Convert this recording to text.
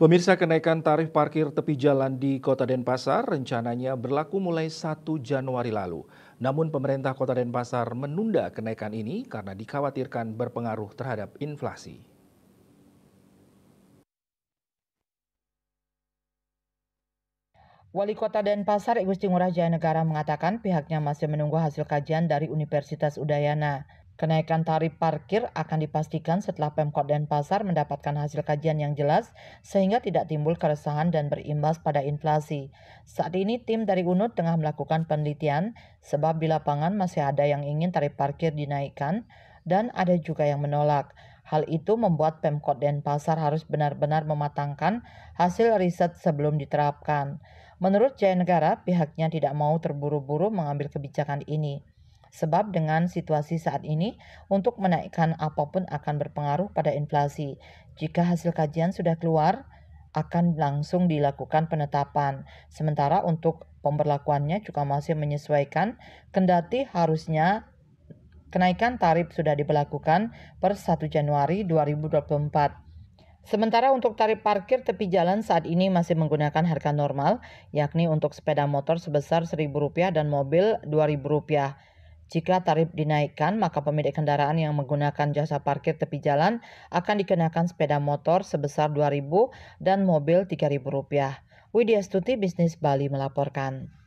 Pemirsa kenaikan tarif parkir tepi jalan di Kota Denpasar rencananya berlaku mulai 1 Januari lalu. Namun pemerintah Kota Denpasar menunda kenaikan ini karena dikhawatirkan berpengaruh terhadap inflasi. Wali Kota Denpasar Igusti Ngurah Jaya Negara mengatakan pihaknya masih menunggu hasil kajian dari Universitas Udayana. Kenaikan tarif parkir akan dipastikan setelah Pemkot Denpasar mendapatkan hasil kajian yang jelas sehingga tidak timbul keresahan dan berimbas pada inflasi. Saat ini tim dari Unut tengah melakukan penelitian sebab di lapangan masih ada yang ingin tarif parkir dinaikkan dan ada juga yang menolak. Hal itu membuat Pemkot Denpasar harus benar-benar mematangkan hasil riset sebelum diterapkan. Menurut Jaya Negara, pihaknya tidak mau terburu-buru mengambil kebijakan ini. Sebab dengan situasi saat ini, untuk menaikkan apapun akan berpengaruh pada inflasi. Jika hasil kajian sudah keluar, akan langsung dilakukan penetapan. Sementara untuk pemberlakuannya juga masih menyesuaikan, kendati harusnya kenaikan tarif sudah diberlakukan per 1 Januari 2024. Sementara untuk tarif parkir tepi jalan saat ini masih menggunakan harga normal, yakni untuk sepeda motor sebesar Rp1.000 dan mobil Rp2.000. Jika tarif dinaikkan, maka pemilik kendaraan yang menggunakan jasa parkir tepi jalan akan dikenakan sepeda motor sebesar Rp2.000 dan mobil Rp3.000. Widya Stuti Bisnis Bali melaporkan.